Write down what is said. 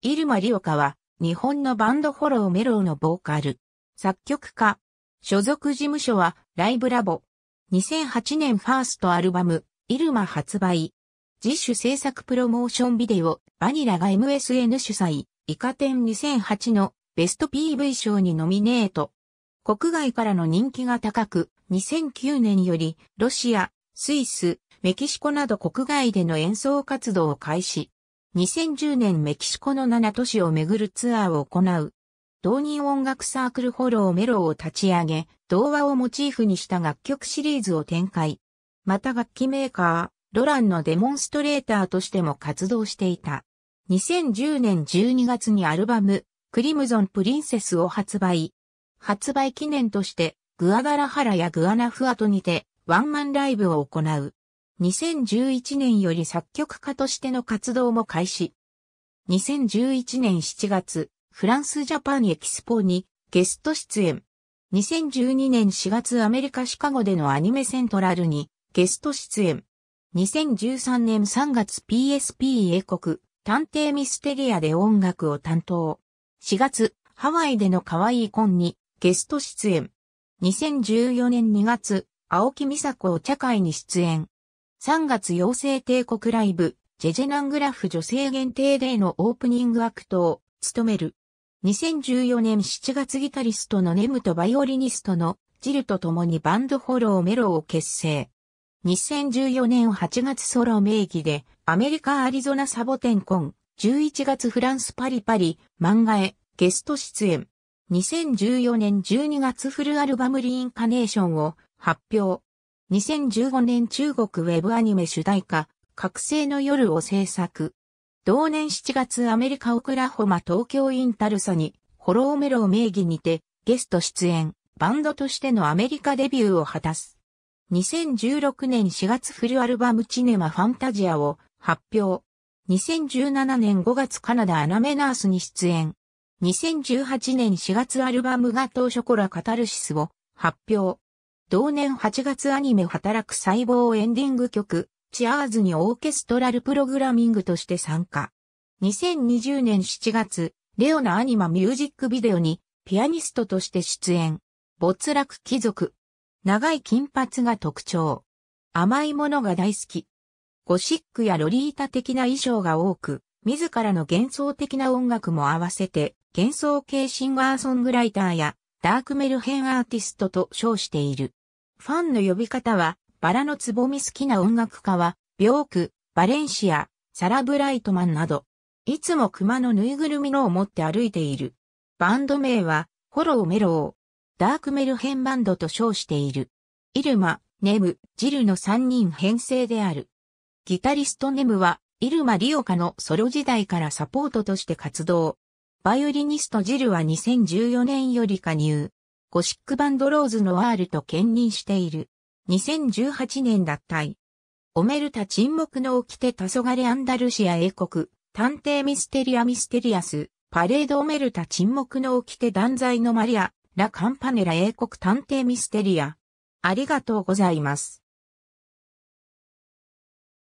イルマ・リオカは、日本のバンドフォローメローのボーカル、作曲家。所属事務所は、ライブラボ。2008年ファーストアルバム、イルマ発売。自主制作プロモーションビデオ、バニラが MSN 主催、イカ展2008のベスト PV 賞にノミネート。国外からの人気が高く、2009年より、ロシア、スイス、メキシコなど国外での演奏活動を開始。2010年メキシコの7都市をめぐるツアーを行う。同人音楽サークルフォローメロを立ち上げ、童話をモチーフにした楽曲シリーズを展開。また楽器メーカー、ロランのデモンストレーターとしても活動していた。2010年12月にアルバム、クリムゾンプリンセスを発売。発売記念として、グアガラハラやグアナフアトにて、ワンマンライブを行う。2011年より作曲家としての活動も開始。2011年7月、フランスジャパンエキスポにゲスト出演。2012年4月アメリカシカゴでのアニメセントラルにゲスト出演。2013年3月 PSP 英国探偵ミステリアで音楽を担当。4月ハワイでの可愛いコンにゲスト出演。2014年2月青木美佐子を茶会に出演。3月妖精帝国ライブ、ジェジェナングラフ女性限定デーのオープニングアクトを務める。2014年7月ギタリストのネムとバイオリニストのジルと共にバンドフォローメロを結成。2014年8月ソロ名義でアメリカアリゾナサボテンコン、11月フランスパリパリ漫画へゲスト出演。2014年12月フルアルバムリインカネーションを発表。2015年中国ウェブアニメ主題歌、覚醒の夜を制作。同年7月アメリカオクラホマ東京インタルサに、ホローメロー名義にて、ゲスト出演、バンドとしてのアメリカデビューを果たす。2016年4月フルアルバムチネマファンタジアを発表。2017年5月カナダアナメナースに出演。2018年4月アルバムガトーショコラカタルシスを発表。同年8月アニメ働く細胞エンディング曲、チアーズにオーケストラルプログラミングとして参加。2020年7月、レオナアニマミュージックビデオにピアニストとして出演。没落貴族。長い金髪が特徴。甘いものが大好き。ゴシックやロリータ的な衣装が多く、自らの幻想的な音楽も合わせて、幻想系シンガーソングライターやダークメルヘンアーティストと称している。ファンの呼び方は、バラのつぼみ好きな音楽家は、ビョーク、バレンシア、サラ・ブライトマンなど、いつも熊のぬいぐるみのを持って歩いている。バンド名は、ホローメロー、ダークメルヘンバンドと称している。イルマ、ネム、ジルの3人編成である。ギタリストネムは、イルマ・リオカのソロ時代からサポートとして活動。バイオリニストジルは2014年より加入。ゴシックバンドローズのワールと兼任している。2018年脱退。オメルタ沈黙の掟黄昏アンダルシア英国、探偵ミステリアミステリアス、パレードオメルタ沈黙の掟断罪のマリア、ラカンパネラ英国探偵ミステリア。ありがとうございます。